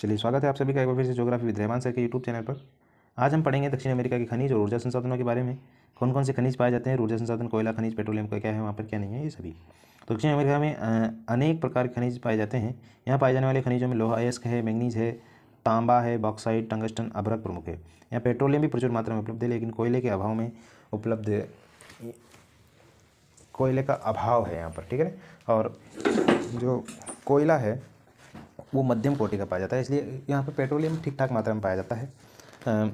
चलिए स्वागत है आप सभी का एक बार फिर से जोग्राफी विद रहमान सर के यूट्यूब चैनल पर आज हम पढ़ेंगे दक्षिण अमेरिका के खनिज और ऊर्जा संसाधनों के बारे में कौन कौन से खनिज पाए जाते हैं ऊर्जा संसाधन कोयला खनिज पेट्रोलियम का क्या है वहाँ पर क्या नहीं है ये सभी तो दक्षिण अमेरिका में अनेक प्रकार के खनिज पाए जाते हैं यहाँ पाए जाने वाले खनिजों में लोहा अयस्क है मैंगनीज है तांबा है बॉक्साइड टंगस्टन अभरक प्रमुख है यहाँ पेट्रोलियम भी प्रचुर मात्रा में उपलब्ध है लेकिन कोयले के अभाव में उपलब्ध कोयले का अभाव है यहाँ पर ठीक है और जो कोयला है वो मध्यम कोटि का पाया जाता है इसलिए यहाँ पर पेट्रोलियम ठीक ठाक मात्रा में पाया जाता है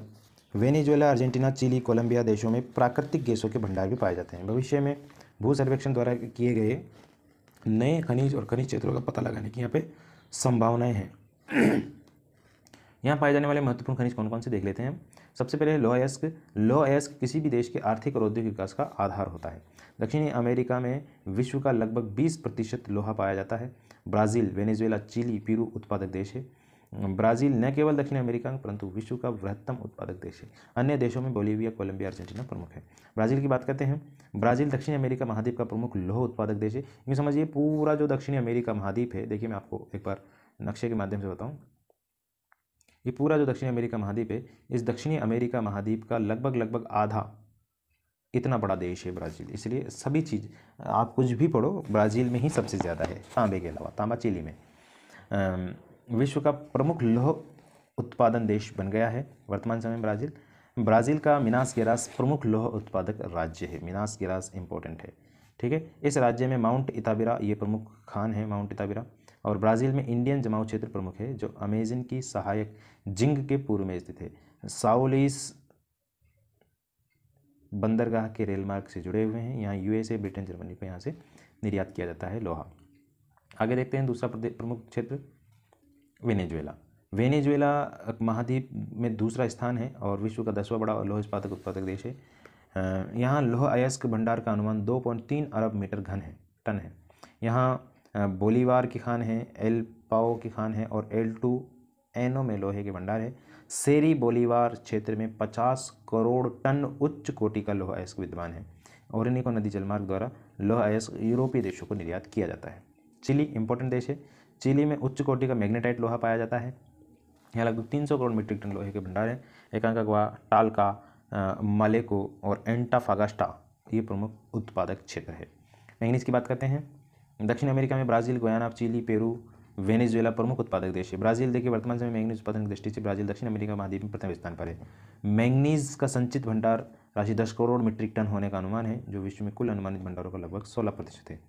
वेनेजुएला अर्जेंटीना चिली कोलंबिया देशों में प्राकृतिक गैसों के भंडार भी पाए जाते हैं भविष्य में भू सर्वेक्षण द्वारा किए गए नए खनिज और खनिज क्षेत्रों का पता लगाने की यहाँ पे संभावनाएं हैं यहाँ पाए जाने वाले महत्वपूर्ण खनिज कौन कौन से देख लेते हैं सबसे पहले लो अयस्क लो अयस्क किसी भी देश के आर्थिक और औद्योगिक विकास का आधार होता है दक्षिणी अमेरिका में विश्व का लगभग 20 प्रतिशत लोहा पाया जाता है ब्राज़ील वेनेजुएला चिली पेरू उत्पादक देश है ब्राज़ील न केवल दक्षिण अमेरिका परंतु विश्व का बृहत्तम उत्पादक देश है अन्य देशों में बोलीविया कोलंबिया अर्जेंटीना प्रमुख है ब्राज़ील की बात करते हैं ब्राज़ील दक्षिण अमेरिका महाद्वीप का प्रमुख लोह उत्पादक देश है यूँ समझिए पूरा जो दक्षिणी अमेरिका महाद्वीप है देखिए मैं आपको एक बार नक्शे के माध्यम से बताऊँ ये पूरा जो दक्षिणी अमेरिका महाद्वीप है इस दक्षिणी अमेरिका महाद्वीप का लगभग लगभग आधा इतना बड़ा देश है ब्राज़ील इसलिए सभी चीज़ आप कुछ भी पढ़ो ब्राज़ील में ही सबसे ज़्यादा है तांबे के अलावा तांबा चिली में विश्व का प्रमुख लौह उत्पादन देश बन गया है वर्तमान समय में ब्राज़ील ब्राज़ील का मिनास गेरास प्रमुख लौह उत्पादक राज्य है मिनास गेरास इम्पोर्टेंट है ठीक है इस राज्य में माउंट इताबिरा ये प्रमुख खान है माउंट इताबिरा और ब्राज़ील में इंडियन जमाऊ क्षेत्र प्रमुख है जो अमेजन की सहायक जिंग के पूर्व में स्थित है साउलिस बंदरगाह के रेल मार्ग से जुड़े हुए हैं यहाँ यूएसए ब्रिटेन जर्मनी को यहाँ से निर्यात किया जाता है लोहा आगे देखते हैं दूसरा प्रमुख क्षेत्र वेनेजुएला वेनेजुएला महाद्वीप में दूसरा स्थान है और विश्व का दसवां बड़ा लोह इस्पातक उत्पादक देश है यहाँ लोह अयस्क भंडार का अनुमान 2.3 अरब मीटर घन है टन है यहाँ बोलीवार की खान है एल पाओ की खान है और एल टू एनो में लोहे के भंडार है सेरी बोलीवार क्षेत्र में 50 करोड़ टन उच्च कोटि का लोहा अयस्क विद्वान है और इन्हीं को नदी जलमार्ग द्वारा लोहा अयस्क यूरोपीय देशों को निर्यात किया जाता है चिली इंपॉर्टेंट देश है चिली में उच्च कोटि का मैग्नेटाइट लोहा पाया जाता है यहाँ लगभग 300 करोड़ मीट्रिक टन लोहे के भंडार हैं एकांकवा टालका मलेको और एंटाफागास्टा ये प्रमुख उत्पादक क्षेत्र है मैंगनीज की बात करते हैं दक्षिण अमेरिका में Brazil Guyana Chile Peru Venezuela प्रमुख उत्पादक देश है ब्राज़ील देखिए वर्तमान समय मैंगनीज उत्पादन की दृष्टि से ब्राज़ील दक्षिण अमेरिका महाद्वीप में प्रथम स्थान पर है मैंगनीज का संचित भंडार राशि दस करोड़ मीट्रिक टन होने का अनुमान है जो विश्व में कुल अनुमानित भंडारों का लगभग सोलह प्रतिशत है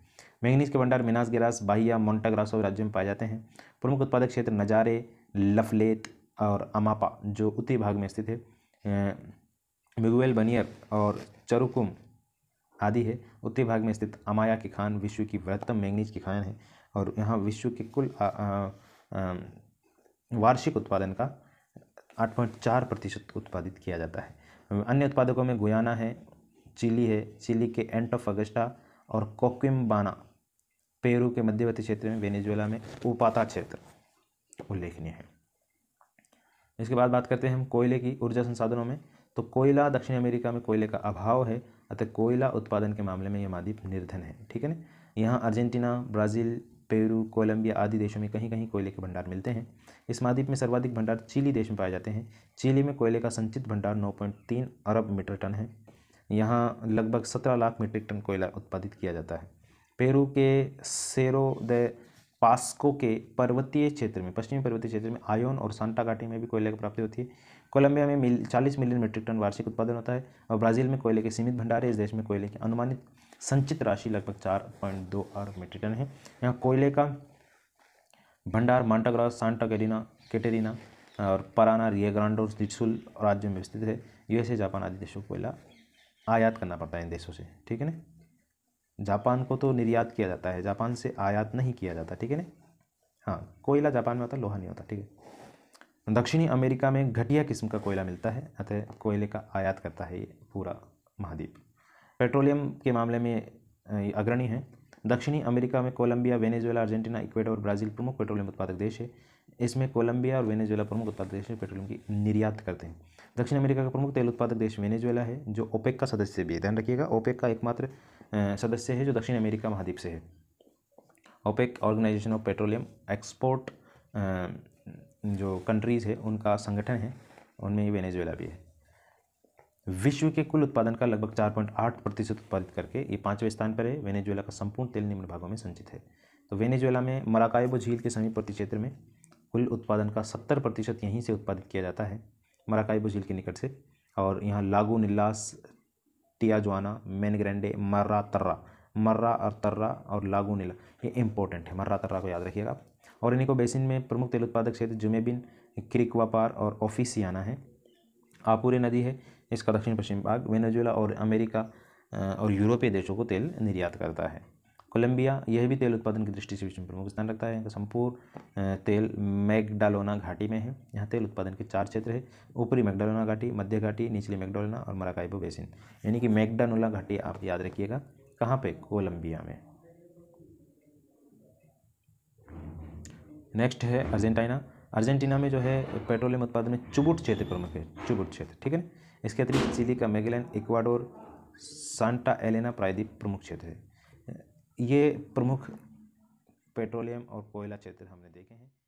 मैंगनीज के भंडार मिनास गिरास बाहिया मोन्टाग्रासो राज्यों में पाए जाते हैं प्रमुख उत्पादक क्षेत्र नजारे लफलेत और अमापा जो उत्तरी भाग में स्थित है मिगुएल बनियर और चरुकुम आदि है उत्तरी भाग में स्थित अमाया की खान विश्व की बृहत्तम मैंगनीज की खान है और यहाँ विश्व के कुल आ, आ, आ, वार्षिक उत्पादन का आठ पॉइंट चार प्रतिशत उत्पादित किया जाता है अन्य उत्पादकों में गुयाना है चिली है चिली के एंट ऑफ अगस्टा और कोक्विम्बाना पेरू के मध्यवर्ती क्षेत्र में वेनेजुएला में उपाता क्षेत्र उल्लेखनीय है इसके बाद बात करते हैं हम कोयले की ऊर्जा संसाधनों में तो कोयला दक्षिण अमेरिका में कोयले का अभाव है अतः कोयला उत्पादन के मामले में ये महाद्वीप निर्धन है ठीक है ना यहाँ अर्जेंटीना ब्राज़ील पेरू कोलंबिया आदि देशों में कहीं कहीं कोयले के भंडार मिलते हैं इस महाद्वीप में सर्वाधिक भंडार चिली देश में पाए जाते हैं चिली में कोयले का संचित भंडार 9.3 अरब मीट्रिक टन है यहाँ लगभग 17 लाख मीट्रिक टन कोयला उत्पादित किया जाता है पेरू के सेरो द पास्को के पर्वतीय क्षेत्र में पश्चिमी पर्वतीय क्षेत्र में आयोन और सांटा घाटी में भी कोयले की प्राप्ति होती है कोलंबिया में मिल चालीस मिलियन मीट्रिक टन वार्षिक उत्पादन होता है और ब्राज़ील में कोयले के सीमित भंडार है इस देश में कोयले की अनुमानित संचित राशि लगभग चार पॉइंट दो अरब मीट्रिक टन है यहाँ कोयले का भंडार मांटाग्रास सांटा गेरिना केटेरिना और पराना रियाग्रांडो और राज्यों में स्थित है यूएसए जापान आदि देशों को कोयला आयात करना पड़ता है इन देशों से ठीक है न जापान को तो निर्यात किया जाता है जापान से आयात नहीं किया जाता ठीक है न हाँ कोयला जापान में होता लोहा नहीं होता ठीक है दक्षिणी अमेरिका में घटिया किस्म का कोयला मिलता है अतः कोयले का आयात करता है ये पूरा महाद्वीप पेट्रोलियम के मामले में अग्रणी है दक्षिणी अमेरिका में कोलंबिया वेनेजुएला अर्जेंटीना इक्वेडोर और ब्राज़ील प्रमुख पेट्रोलियम उत्पादक देश है इसमें कोलंबिया और वेनेजुएला प्रमुख उत्पादक देश में पेट्रोलियम की निर्यात करते हैं दक्षिण अमेरिका का प्रमुख तेल उत्पादक देश वेनेजुएला है जो ओपेक का सदस्य भी है ध्यान रखिएगा ओपेक का एकमात्र सदस्य है जो दक्षिण अमेरिका महाद्वीप से है OPEC organization of petroleum export जो कंट्रीज़ है उनका संगठन है उनमें वेनेजुएला भी है विश्व के कुल उत्पादन का लगभग चार पॉइंट आठ प्रतिशत उत्पादित करके ये पाँचवें स्थान पर है वेनेजुएला का संपूर्ण तेल निम्न भागों में संचित है तो वेनेजुएला में मराकाइबो झील के समीप क्षेत्र में कुल उत्पादन का सत्तर प्रतिशत यहीं से उत्पादित किया जाता है मराकाइबो झील के निकट से और यहाँ लागू निल्लास टियाजवाना मैनग्रेंडे मर्रा तर्रा मर्रा और तर्रा और लागू नीला ये इंपॉर्टेंट है मर्रा तर्रा को याद रखिएगा और को बेसिन में प्रमुख तेल उत्पादक क्षेत्र जुमेबिन क्रिकवापार और ऑफिसियाना है आपूरे नदी है इसका दक्षिण पश्चिम भाग वेनेजुएला और अमेरिका और यूरोपीय देशों को तेल निर्यात करता है कोलंबिया यह भी तेल उत्पादन की दृष्टि से विश्व प्रमुख स्थान रखता है संपूर्ण तेल मैगडालोना घाटी में है यहाँ तेल उत्पादन के चार क्षेत्र है ऊपरी मैगडालोना घाटी मध्य घाटी निचली मैगडालोना और मराकाइबो बेसिन यानी कि मैगडानोला घाटी आप याद रखिएगा कहाँ पे कोलंबिया में नेक्स्ट है अर्जेंटीना अर्जेंटीना में जो है पेट्रोलियम उत्पादन में चुबुट क्षेत्र प्रमुख है चुबुट क्षेत्र ठीक है ना इसके अतिरिक्त चिली का मेगेलैंड इक्वाडोर सांटा एलेना प्रायदीप प्रमुख क्षेत्र है ये प्रमुख पेट्रोलियम और कोयला क्षेत्र हमने देखे हैं